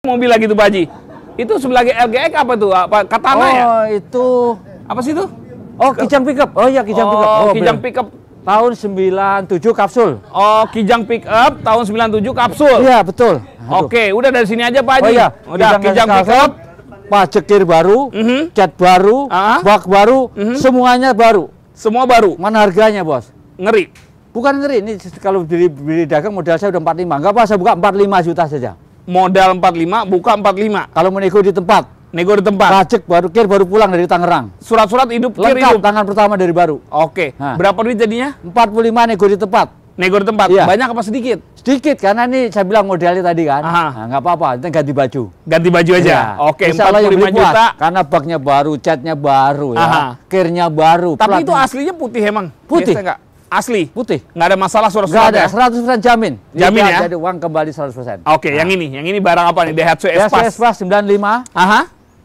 mobil lagi tuh Baji, Itu sebelah LGX apa tuh? Apa katana oh, ya? Oh, itu apa sih itu? Oh, Kijang Pickup. Oh iya, Kijang oh, Pickup. Oh, oh Kijang Pickup tahun 97 kapsul. Oh, Kijang Pickup tahun 97 kapsul. Iya, betul. Aduh. Oke, udah dari sini aja Pak Haji. Oh iya, udah Kijang, Kijang Pickup. Pak cekir baru, uh mhm. -huh. cat baru, uh ah. -huh. bak baru, uh mhm. -huh. semuanya baru. Semua baru. Mana harganya, Bos? Ngeri. Bukan ngeri, ini kalau beli, beli dagang modal saya udah 45. Enggak apa, saya buka 45 juta saja modal 45, buka 45. Kalau menego di tempat. Nego di tempat. racik baru kir baru pulang dari Tangerang. Surat-surat hidup kir hidup. tangan pertama dari baru. Oke. Nah. Berapa duit jadinya? 45 nego di tempat. Nego di tempat. Iya. Banyak apa sedikit? Sedikit karena ini saya bilang modalnya tadi kan. Aha. Nah, nggak apa-apa, kita ganti baju. Ganti baju aja. iya. Oke, Misalnya 45 juta. Puas, karena baknya baru, catnya baru ya. Kirnya baru. Tapi platnya. itu aslinya putih emang. Putih. Biasa enggak? Asli. Putih. Nggak ada masalah suara surat Nggak ada, ya? persen jamin. Jamin ya? Jadi uang kembali 100%. Oke, okay, nah. yang ini. Yang ini barang apa nih? Daihatsu Espas. Daihatsu Espas 95. Aha.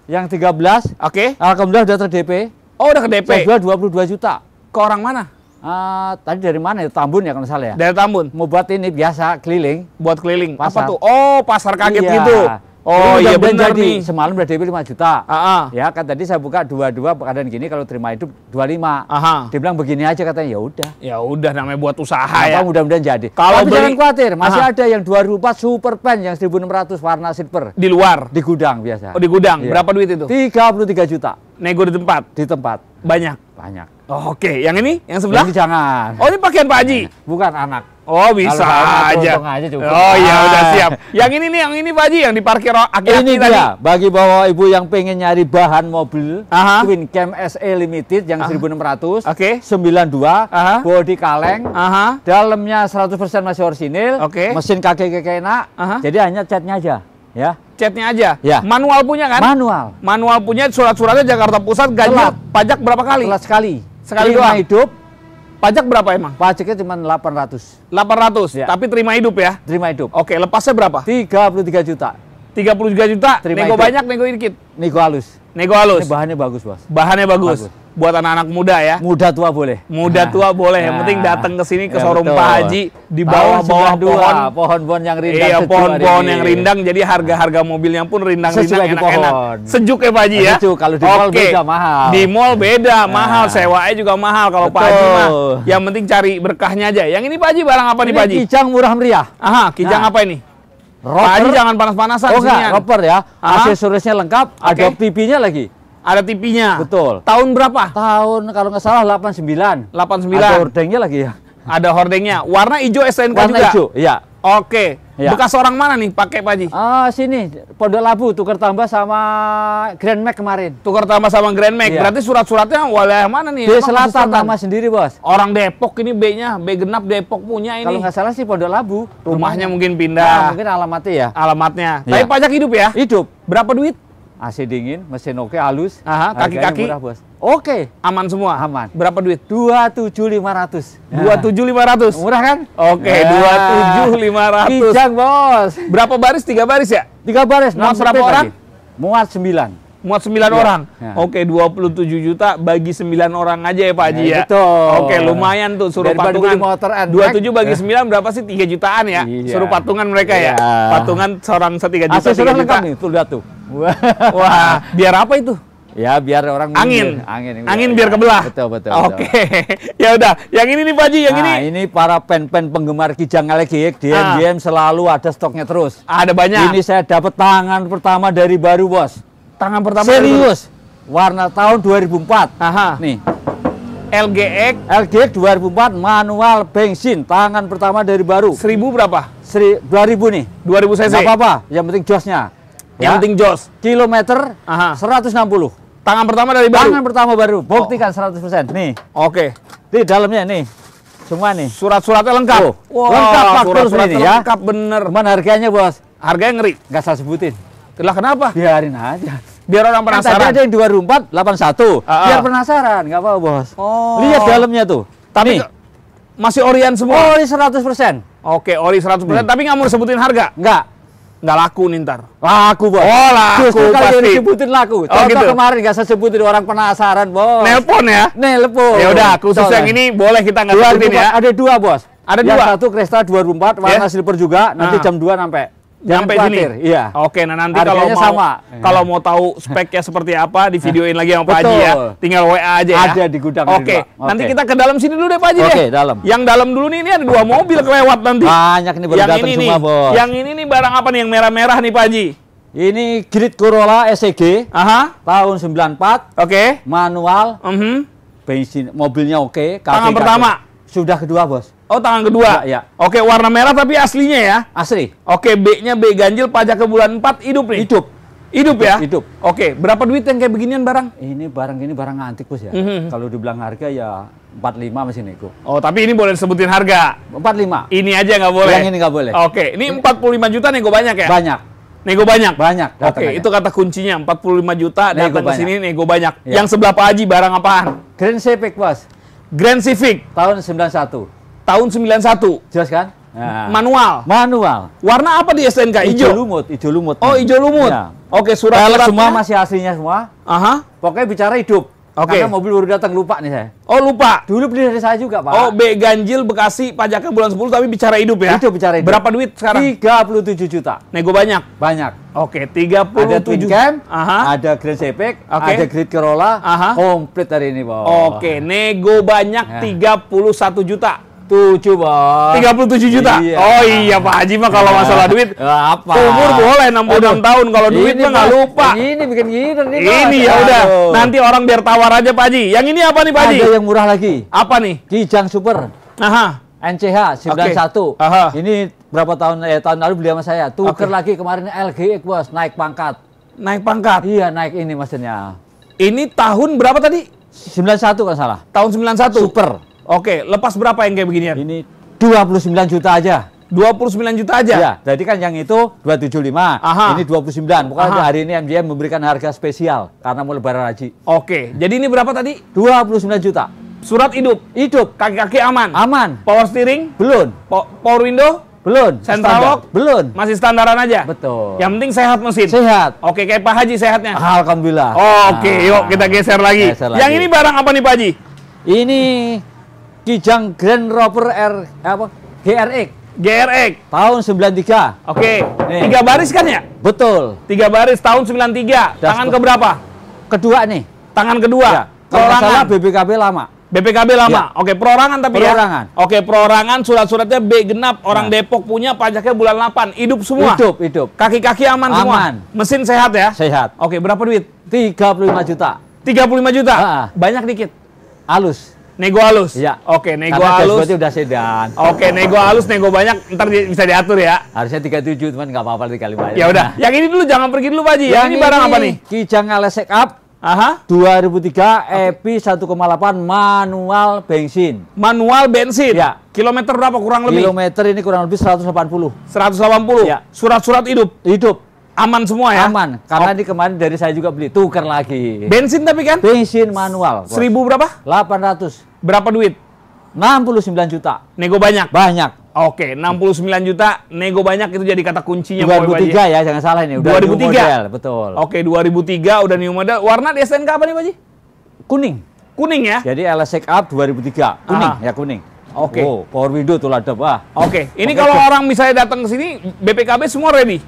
Yang 13. Oke. Okay. Alhamdulillah udah terdp. Oh, udah ke DP. dua puluh dua juta. Ke orang mana? Uh, tadi dari mana ya? Tambun ya kalau salah ya? Dari Tambun. Mau buat ini biasa keliling. Buat keliling. Pasar. Apa tuh? Oh, pasar kaget iya. gitu. Oh Jadi, iya benar jadi. nih. Semalam udah DP 5 juta. Aha. Ya kan tadi saya buka dua-dua keadaan gini kalau terima hidup 25. Aha. Dia bilang begini aja katanya ya udah. Ya udah namanya buat usaha Kenapa ya. mudah-mudahan jadi. Kalau Tapi beli... jangan khawatir, masih Aha. ada yang dua rupiah super pen yang 1600 warna silver. Di luar? Di gudang biasa. Oh di gudang. Iya. Berapa duit itu? 33 juta. Nego di tempat? Di tempat. Banyak? Banyak. Oh, Oke, okay. yang ini, yang sebelah. ini jangan. Oh, ini pakaian Pak Haji. Eh, bukan anak. Oh, bisa aja. aja cukup. Oh, iya ah. udah siap. Yang ini nih, yang ini Pak Haji yang di parkir akhir ini tadi. Dia, bagi bawa ibu yang pengen nyari bahan mobil, Aha. Twin Cam SE Limited yang Aha. 1600, Oke. Okay. 92, Aha. body kaleng, Aha. dalamnya 100% masih orisinil, Oke. Okay. mesin kakek kakek enak. Aha. Jadi hanya catnya aja, ya catnya aja. Ya. Manual punya kan? Manual. Manual punya surat-suratnya Jakarta Pusat ganjil pajak berapa kali? Telat sekali. Sekali terima doang. hidup. Pajak berapa emang? Pajaknya cuma 800. 800 ya. Tapi terima hidup ya. Terima hidup. Oke, lepasnya berapa? 33 juta. 33 juta. Terima nego hidup. banyak, nego dikit. Nego halus. Nego halus. bahannya bagus, Bos. Bahannya bagus. bagus buat anak-anak muda ya. Muda tua boleh. Muda nah. tua boleh. yang penting nah. datang ke sini ke ya, showroom Pak Haji di bawah-bawah pohon pohon-pohon yang rindang. Iya, pohon-pohon yang rindang jadi harga-harga mobilnya pun rindang-rindang enak-enak. Sejuk ya Pak Haji nah, ya. Sejuk kalau di mall beda mahal. Di mall beda nah. mahal, aja juga mahal kalau Pak Haji mah. Yang penting cari berkahnya aja. Yang ini Pak Haji barang apa ini, nih Pak Haji? Kijang murah meriah. Aha, kijang nah. apa ini? Roper. Pak Haji jangan panas-panasan Oh enggak, roper ya. Aksesorisnya lengkap, okay. ada TV-nya lagi. Ada tipinya, Betul. Tahun berapa? Tahun kalau nggak salah 89. 89. Ada hordengnya lagi ya. Ada hordengnya. Warna hijau SNK Warna juga. Warna hijau, iya. Oke. Ya. Bekas orang mana nih pakai Pak Ji? Ah, uh, sini Pondok Labu tukar tambah sama Grand Mac kemarin. Tukar tambah sama Grand Mac. Ya. Berarti surat-suratnya wilayah mana nih? B Selatan, Selatan sendiri, Bos. Orang Depok ini B-nya, B genap Depok punya ini. Kalau nggak salah sih Pondok Labu. Rumahnya, Rumahnya mungkin pindah. Nah, mungkin alamatnya ya. Alamatnya. Ya. Tapi pajak hidup ya? Hidup. Berapa duit? AC dingin, mesin oke, halus. kaki-kaki. Oke, okay. aman semua. Aman. Berapa duit? 27500. Nah. 27500. Murah kan? Oke, nah. 27500. Kijang, Bos. Berapa baris? 3 baris ya? 3 baris. Muat berapa iya. orang? Lagi. Muat 9 muat 9 ya. orang. Ya. Oke, okay, 27 juta bagi 9 orang aja ya Pak Haji nah, ya. Betul. Oke, okay, lumayan tuh suruh Dari patungan. Motor 27 bagi ya. 9 berapa sih? 3 jutaan ya. Iya. Suruh patungan mereka ya. ya. Patungan seorang setiga juta. Asli suruh lengkap nih, tuh lihat tuh. Wah, biar apa itu? Ya biar orang angin, angin, biar, angin biar ya. kebelah. Betul betul. Oke, okay. ya udah. Yang ini nih Pak Haji, yang nah, ini. ini para pen-pen penggemar Kijang elektrik DM ah. DM selalu ada stoknya terus. Ada banyak. Ini saya dapat tangan pertama dari baru bos. Tangan pertama. Serius. Warna tahun 2004. Aha. Nih. LGX. LGX 2004 manual bensin tangan pertama dari baru. Seribu berapa? Seri, 2000 nih. 2000 cc. Gak apa-apa. Yang penting josnya. Ya. Yang ya. penting jos. Kilometer Aha. 160. Tangan pertama dari baru. Tangan pertama baru. Oh. Buktikan oh. 100%. Nih. Oke. Okay. Di dalamnya nih. Semua nih. Surat-suratnya lengkap. Oh. Wow. Lengkap faktur surat ini ya. Lengkap bener. Cuman harganya, Bos. Harganya ngeri. Gak saya sebutin. Lah kenapa? Biarin aja. Biar orang penasaran. Kan tadi ada yang empat 81. Uh -uh. Biar penasaran, nggak apa-apa, Bos. Oh. Lihat dalamnya tuh. Tapi nih. masih orient semua. Ori 100%. Oke, ori 100%, nih. tapi nggak mau sebutin harga? Nggak nggak laku nih ntar. Laku bos. Oh laku Justru kalau pasti. disebutin laku. Oh, Contoh oh, gitu. kemarin nggak saya sebutin orang penasaran bos. Nelpon ya? Nelpon. Ya udah khusus Soalnya. yang ini boleh kita nggak sebutin ya. Ada dua bos. Ada yang dua. Satu Cresta 2004 warna yeah. silver juga nanti nah. jam 2 sampai. Jangan sampai khawatir, sini. Iya. Oke, nah nanti Harganya kalau mau sama. kalau iya. mau tahu speknya seperti apa, di divideoin lagi sama Pak Haji ya. Tinggal WA aja ya. Ada di gudang. Oke, okay. okay. nanti kita ke dalam sini dulu deh Pak Haji Oke, okay, deh. dalam. Yang dalam dulu nih ini ada dua mobil kelewat nanti. Banyak nih baru yang ini semua, nih, Bos. Yang ini nih barang apa nih yang merah-merah nih Pak Haji? Ini Grid Corolla SEG. Aha. Tahun 94. Oke. Okay. Manual. Uh mhm. -huh. Bensin, mobilnya oke. Okay. Tangan pertama. Sudah kedua, Bos. Oh, tangan kedua. Ya. Oke, warna merah tapi aslinya ya. Asli. Oke, B-nya B ganjil pajak ke bulan 4 hidup nih. Hidup. Hidup, ya? Hidup. Oke, berapa duit yang kayak beginian barang? Ini barang ini barang antik, Bos ya. Mm -hmm. Kalau dibilang harga ya 45 masih nego. Oh, tapi ini boleh disebutin harga. 45. Ini aja nggak boleh. Yang ini nggak boleh. Oke, ini, puluh 45 juta nego banyak ya? Banyak. Nego banyak. Banyak. Oke, aja. itu kata kuncinya 45 juta nego datang ke sini nego banyak. Ya. Yang sebelah Pak Haji barang apaan? Grand Civic, Bos. Grand Civic tahun 91 tahun 91. Jelas kan? Nah. Manual. Manual. Warna apa di STNK? Ijo. lumut, ijo lumut. Oh, ijo lumut. Ya. Oke, surat-surat semua masih aslinya semua. Aha. Pokoknya bicara hidup. Oke. Okay. Karena mobil baru datang lupa nih saya. Oh, lupa. Dulu beli dari saya juga, Pak. Oh, B ganjil Bekasi pajaknya bulan 10 tapi bicara hidup ya. Hidup bicara hidup. Berapa duit sekarang? 37 juta. Nego banyak. Banyak. Oke, okay, 37. Ada Twin Cam, Aha. ada Grand Sepik, okay. ada Grand Corolla, Aha. komplit hari ini, Pak. Oke, okay, nego banyak ya. Nah. 31 juta. Tujuh, Bang. tujuh juta? Iya. Oh iya, Pak Haji mah kalau iya. masalah duit. Eh, apa? Umur boleh enam puluh tahun. Kalau duit mah nggak lupa. Ini bikin gini. Gitu nih, ini ya udah. Nanti orang biar tawar aja, Pak Haji. Yang ini apa nih, Pak Haji? Ada yang murah lagi. Apa nih? Kijang Super. Aha. NCH sembilan Okay. Aha. Ini berapa tahun eh tahun lalu beli sama saya. Tuker okay. lagi kemarin LG Bos naik pangkat. Naik pangkat? Iya, naik ini maksudnya. Ini tahun berapa tadi? Sembilan satu kan salah. Tahun sembilan satu. Super. Oke, lepas berapa yang kayak beginian? Ini 29 juta aja. 29 juta aja. Iya, jadi kan yang itu 275, Aha. ini 29. Bukan Aha. hari ini MGM memberikan harga spesial karena mau lebaran haji. Oke, jadi ini berapa tadi? 29 juta. Surat hidup. Hidup. Kaki-kaki aman. Aman. Power steering? Belum. Po power window? Belum. Central lock? Belum. Masih standaran aja? Betul. Yang penting sehat mesin? Sehat. Oke, kayak Pak Haji sehatnya? Alhamdulillah. Oke, nah, yuk kita ah, geser lagi. Geser lagi. yang ini barang apa nih Pak Haji? Ini Kijang Grand Rover R apa? GRX. GRX tahun 93. Oke. Okay. Tiga baris kan ya? Betul. Tiga baris tahun 93. Das Tangan ke berapa? Kedua nih. Tangan kedua. Ya. Perorangan BPKB lama. BPKB lama. Ya. Oke, perorangan tapi ya. perorangan. ya. Oke, perorangan surat-suratnya B genap, orang nah. Depok punya pajaknya bulan 8. Hidup semua. Hidup, hidup. Kaki-kaki aman, aman semua. Mesin sehat ya? Sehat. Oke, berapa duit? 35 juta. 35 juta? Ha -ha. Banyak dikit. Halus. Nego halus. Iya. Oke, nego Karena halus. Karena udah sedan. Oke, nego halus, nego banyak, ntar di, bisa diatur ya. Harusnya 37, cuman nggak apa-apa kali banyak. Ya udah, yang ini dulu jangan pergi dulu Pak Haji. Yang, yang ini barang apa nih? Kijang Alesek Up. Aha. 2003 EPI 1,8 manual bensin. Manual bensin. Ya. Kilometer berapa kurang lebih? Kilometer ini kurang lebih 180. 180. Ya. Surat-surat hidup. Hidup. Aman semua ya? Aman, karena oh. di kemarin dari saya juga beli, tuker lagi. Bensin tapi kan? Bensin manual. Bos. Seribu berapa? 800. Berapa duit? 69 juta. Nego banyak? Banyak. Oke, 69 juta, nego banyak itu jadi kata kuncinya. 2003 ya, jangan salah ini. Udah 2003? New model, betul. Oke, 2003 udah new model. Warna di STNK apa nih Pak Kuning. Kuning ya? Jadi LSX Up 2003, kuning Aha. ya kuning. Oke. Okay. Oh, power window tuh ladap ah. Oke, okay. ini okay. kalau orang misalnya datang ke sini BPKB semua ready.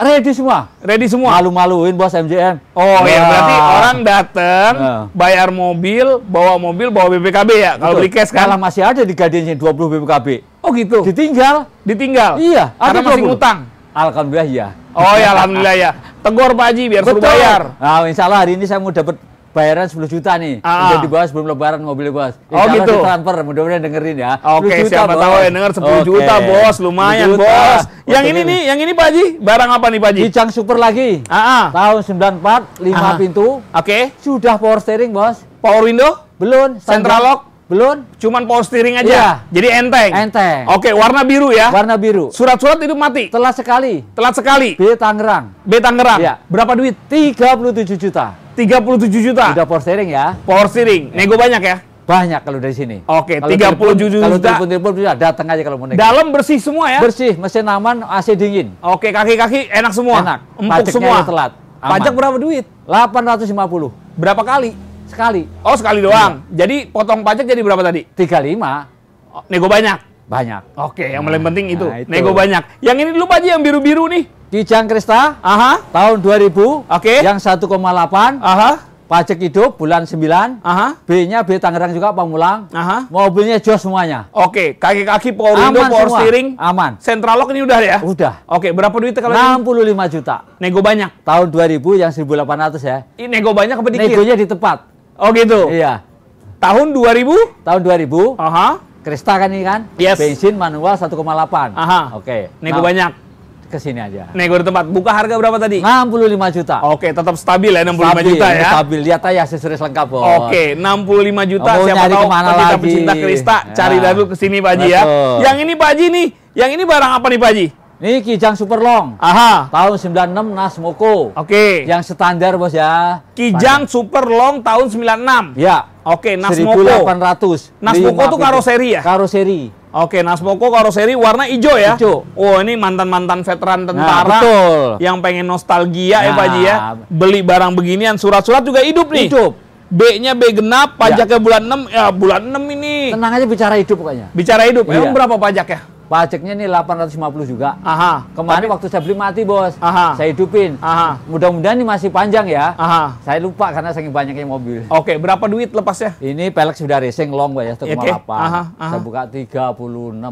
Ready semua. Ready semua. Malu-maluin bos MJN. Oh iya. iya, berarti orang datang, nah. Iya. bayar mobil, bawa mobil, bawa BPKB ya kalau beli cash kan. Malah masih ada di gadennya 20 BPKB. Oh gitu. Ditinggal, ditinggal. Iya, ada Karena masih ngutang. Alhamdulillah iya. Oh ya alhamdulillah ya. Tegur Pak Haji biar Betul. suruh bayar. Nah, insya Allah hari ini saya mau dapat bayaran 10 juta nih. Ah. Udah dibahas belum lebaran mobil bos. Oh, Insya oh gitu. transfer, mudah-mudahan dengerin ya. Oke, okay, siapa bos. tahu yang denger 10 okay. juta bos, lumayan juta. bos. Yang ini nih, yang ini Pak Haji, barang apa nih Pak Haji? Hijang Super lagi. Ah, ah. Tahun 94, 5 ah. pintu. Oke. Okay. Sudah power steering bos. Power window? Belum. Central lock? Belum. Cuman power steering aja. Iya. Jadi enteng. Enteng. Oke, warna biru ya. Warna biru. Surat-surat itu mati. Telat sekali. Telat sekali. B Tangerang. B Tangerang. Iya. Berapa duit? 37 juta. 37 juta. Sudah power steering ya. Power steering. Nego banyak ya? Banyak kalau dari sini. Oke, tiga 30 juta. Kalau telepon-telepon bisa datang aja kalau mau nego. Dalam bersih semua ya? Bersih, mesin aman, AC dingin. Oke, kaki-kaki enak semua. Enak. Empuk Pajaknya semua. telat. Aman. Pajak berapa duit? 850. Berapa kali? Sekali. Oh, sekali doang. Iya. Jadi potong pajak jadi berapa tadi? 35. Nego banyak. Banyak. Oke, yang nah, paling penting itu. Nah, itu. Nego banyak. Yang ini dulu Pak Haji, yang biru-biru nih. Kijang Krista, Aha. tahun 2000, oke. Okay. yang 1,8, Aha. pajak hidup bulan 9, Aha. B-nya B Tangerang juga Pamulang, Aha. mobilnya jos semuanya. Oke, okay. kaki-kaki power aman window, power semua. steering, aman. Sentralok ini udah ya? Udah. Oke, okay. berapa duit kalau 65 ini? juta. Nego banyak. Tahun 2000 yang 1800 ya. Ini nego banyak apa dikit? Negonya di tempat. Oh gitu. Iya. Tahun 2000? Tahun 2000. Aha Krista kan ini kan? Yes. Bensin manual 1,8. Aha. Oke. Nego nah, banyak. Ke sini aja. Nego di tempat. Buka harga berapa tadi? 65 juta. Oke, tetap stabil ya 65 stabil, juta ya. Stabil. Lihat aja aksesoris lengkap, Bos. Oke, okay, 65 juta. Oh, Siapa tahu kita pecinta Krista ya. cari nah, dulu ke sini Pak Haji ya. Yang ini Pak Haji nih. Yang ini barang apa nih Pak Haji? Ini Kijang Super Long. Aha. Tahun 96 Nas Moko. Oke. Okay. Yang standar bos ya. Kijang Super Long tahun 96. Ya. Oke, okay, Nas 1800. Moko. 1800. Nas Moko itu karoseri ya? Karoseri. Oke, okay, Nas Moko karoseri ya? warna hijau ya? Hijau. Oh, ini mantan-mantan veteran nah, tentara. Nah, betul. Yang pengen nostalgia nah. ya Pak Haji ya. Nah. Beli barang beginian, surat-surat juga hidup nih. Hidup. B-nya B genap, ya. pajaknya ya. bulan 6. Ya, bulan 6 ini. Tenang aja bicara hidup pokoknya. Bicara hidup. Iya. Emang berapa pajaknya? pajaknya ini 850 juga. Aha. Kemarin Tapi... waktu saya beli mati bos. Aha. Saya hidupin. Aha. Mudah-mudahan ini masih panjang ya. Aha. Saya lupa karena saking banyaknya mobil. Oke, okay, berapa duit lepasnya? Ini pelek sudah racing long pak ya, 1,8. Okay. Aha. Aha. Saya buka 36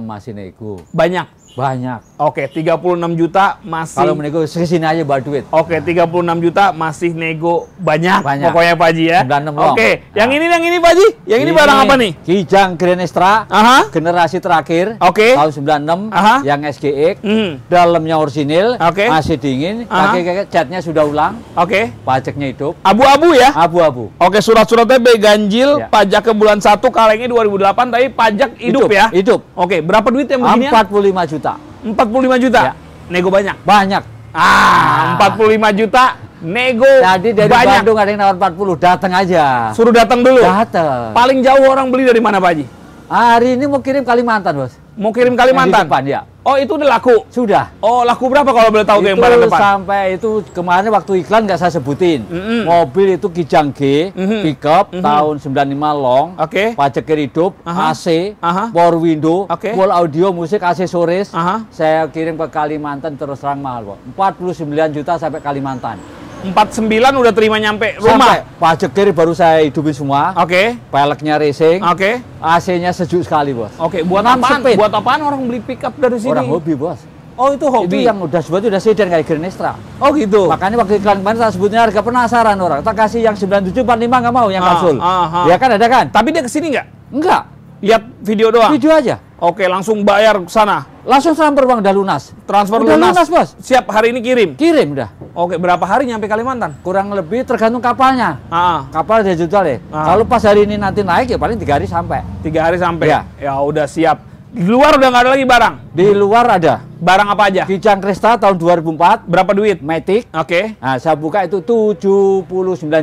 masih nego. Banyak. Banyak. Oke, 36 juta masih Kalau menego sini aja buat duit. Oke, nah. 36 juta masih nego banyak, banyak. pokoknya Pak Haji ya. Oke, long. Oke, nah. yang ini yang ini Pak Haji, yang ini, ini barang apa nih? Kijang Grand Extra. Aha. Generasi terakhir. Oke. Okay. Tahun 96 Aha. yang SGX. Mm. Dalamnya orsinil, okay. masih dingin, kaki catnya sudah ulang. Oke. Okay. Pajaknya hidup. Abu-abu ya? Abu-abu. Oke, surat-suratnya B ganjil, ya. pajak ke bulan 1 kalengnya 2008 tapi pajak hidup, hidup ya? Hidup. Oke, berapa duit yang begini? 45 juta. 45 juta. Ya. Nego banyak. Banyak. Ah, ah. puluh 45 juta nego Jadi dari banyak. Bandung ada yang nawar 40, datang aja. Suruh datang dulu. Datang. Paling jauh orang beli dari mana, Pak Haji? Hari ini mau kirim Kalimantan, Bos. Mau kirim Kalimantan? Yang di depan, ya. Oh itu udah laku? Sudah. Oh laku berapa kalau boleh tahu itu yang barang depan? sampai itu kemarin waktu iklan nggak saya sebutin. Mm -hmm. Mobil itu Kijang G, mm -hmm. pickup mm -hmm. tahun 95 long, okay. pajak hidup, uh -huh. AC, uh -huh. power window, okay. full audio, musik, aksesoris. Uh -huh. Saya kirim ke Kalimantan terus terang mahal, puluh 49 juta sampai Kalimantan empat sembilan udah terima nyampe rumah. Sampai pajak kiri baru saya hidupin semua. Oke. Okay. Peleknya racing. Oke. Okay. AC-nya sejuk sekali, Bos. Oke, okay. buat apaan? Speed. Buat apaan orang beli pickup dari sini? Orang hobi, Bos. Oh, itu hobi. Itu yang udah sebut udah sedan kayak Extra. Oh, gitu. Makanya waktu iklan kemarin saya sebutnya harga penasaran orang. Kita kasih yang 9745 45 nggak mau yang ah, kasul. Ah, ah, Ya kan ada kan? Tapi dia kesini nggak? Enggak. Lihat video doang. Video aja. Oke, langsung bayar ke sana. Langsung transfer uang udah lunas. Transfer udah lunas. lunas, Bos. Siap hari ini kirim. Kirim udah. Oke, berapa hari nyampe Kalimantan? Kurang lebih tergantung kapalnya. Aa. Kapal dia jual ya. Kalau pas hari ini nanti naik ya paling tiga hari sampai. Tiga hari sampai. Ya, ya udah siap. Di luar udah nggak ada lagi barang. Di luar ada. Barang apa aja? Kijang Krista tahun 2004. Berapa duit? Matic. Oke. Okay. Nah, saya buka itu 79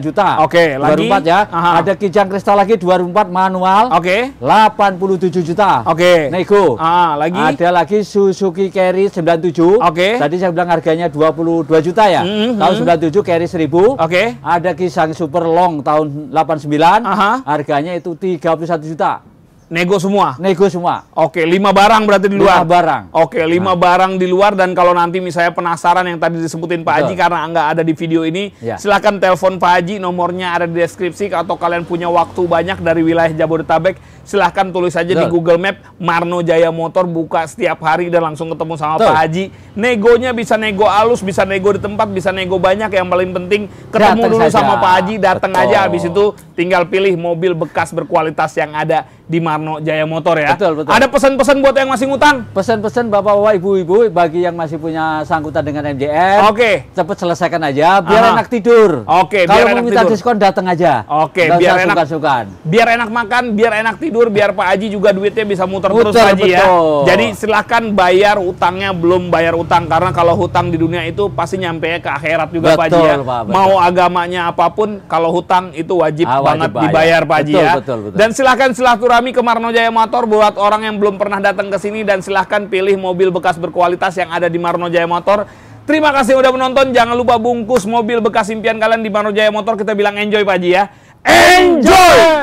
juta. Oke, okay, lagi 2004 ya. Aha. Ada Kijang Krista lagi 2004 manual. Oke. Okay. 87 juta. Oke. Okay. Nego. Ah, lagi. Ada lagi Suzuki Carry 97. Oke. Okay. Tadi saya bilang harganya 22 juta ya. Mm -hmm. Tahun 97 mm-hmm. Carry 1000. Oke. Okay. Ada Kijang Super Long tahun 89. Aha. Harganya itu 31 juta. Nego semua. Nego semua. Oke, lima barang berarti di luar. Lima barang. Oke, lima nah. barang di luar dan kalau nanti misalnya penasaran yang tadi disebutin Pak Betul. Haji karena nggak ada di video ini, ya. silakan telepon Pak Haji, nomornya ada di deskripsi atau kalian punya waktu banyak dari wilayah Jabodetabek, silahkan tulis saja di Google Map Marno Jaya Motor buka setiap hari dan langsung ketemu sama Betul. Pak Haji. Negonya bisa nego alus, bisa nego di tempat, bisa nego banyak. Yang paling penting ketemu dateng dulu saja. sama Pak Haji, datang aja habis itu tinggal pilih mobil bekas berkualitas yang ada di Marno Sunarno Jaya Motor ya. Betul, betul. Ada pesan-pesan buat yang masih ngutang? Pesan-pesan Bapak-bapak, Ibu-ibu bagi yang masih punya sangkutan dengan MJN. Oke. Okay. Cepat selesaikan aja biar Aha. enak tidur. Oke, okay, Kalau mau minta tidur. diskon datang aja. Oke, okay, biar enak sukan Biar enak makan, biar enak tidur, biar Pak Haji juga duitnya bisa muter, ya. betul, terus Haji betul. ya. Jadi silahkan bayar utangnya belum bayar utang karena kalau hutang di dunia itu pasti nyampe ke akhirat juga betul, Pak Haji ya. Pak, betul. Mau agamanya apapun kalau hutang itu wajib, ah, wajib banget bayar. dibayar Pak Haji betul, ya. Betul, betul, betul. Dan silahkan silaturahmi ke Marno Jaya Motor buat orang yang belum pernah datang ke sini dan silahkan pilih mobil bekas berkualitas yang ada di Marno Jaya Motor. Terima kasih udah menonton. Jangan lupa bungkus mobil bekas impian kalian di Marno Jaya Motor. Kita bilang enjoy Pak Ji ya. Enjoy!